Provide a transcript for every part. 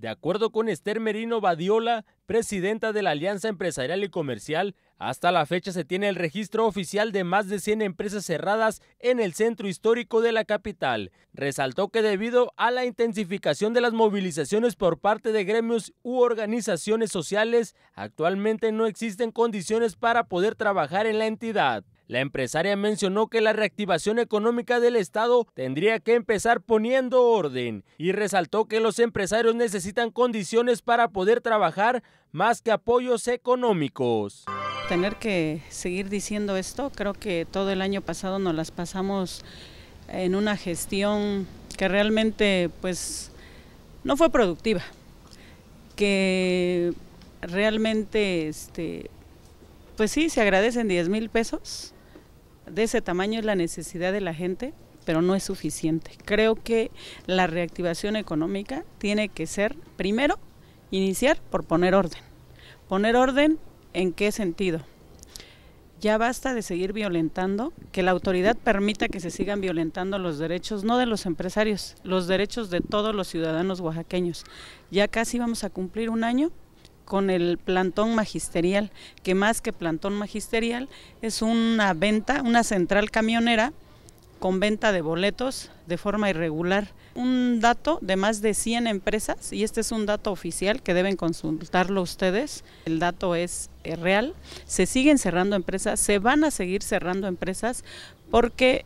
De acuerdo con Esther Merino Badiola, presidenta de la Alianza Empresarial y Comercial, hasta la fecha se tiene el registro oficial de más de 100 empresas cerradas en el centro histórico de la capital. Resaltó que debido a la intensificación de las movilizaciones por parte de gremios u organizaciones sociales, actualmente no existen condiciones para poder trabajar en la entidad. La empresaria mencionó que la reactivación económica del Estado tendría que empezar poniendo orden y resaltó que los empresarios necesitan condiciones para poder trabajar más que apoyos económicos tener que seguir diciendo esto. Creo que todo el año pasado nos las pasamos en una gestión que realmente pues no fue productiva, que realmente este pues sí se agradecen 10 mil pesos, de ese tamaño es la necesidad de la gente, pero no es suficiente. Creo que la reactivación económica tiene que ser, primero, iniciar por poner orden. Poner orden en qué sentido. Ya basta de seguir violentando, que la autoridad permita que se sigan violentando los derechos, no de los empresarios, los derechos de todos los ciudadanos oaxaqueños. Ya casi vamos a cumplir un año con el plantón magisterial, que más que plantón magisterial es una venta, una central camionera con venta de boletos de forma irregular. Un dato de más de 100 empresas, y este es un dato oficial que deben consultarlo ustedes, el dato es eh, real, se siguen cerrando empresas, se van a seguir cerrando empresas porque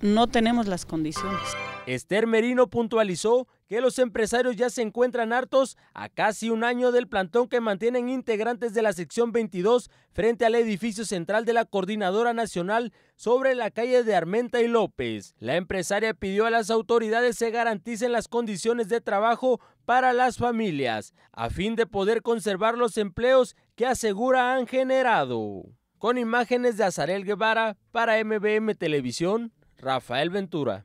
no tenemos las condiciones. Esther Merino puntualizó que los empresarios ya se encuentran hartos a casi un año del plantón que mantienen integrantes de la sección 22 frente al edificio central de la Coordinadora Nacional sobre la calle de Armenta y López. La empresaria pidió a las autoridades que garanticen las condiciones de trabajo para las familias, a fin de poder conservar los empleos que asegura han generado. Con imágenes de Azarel Guevara para MBM Televisión, Rafael Ventura.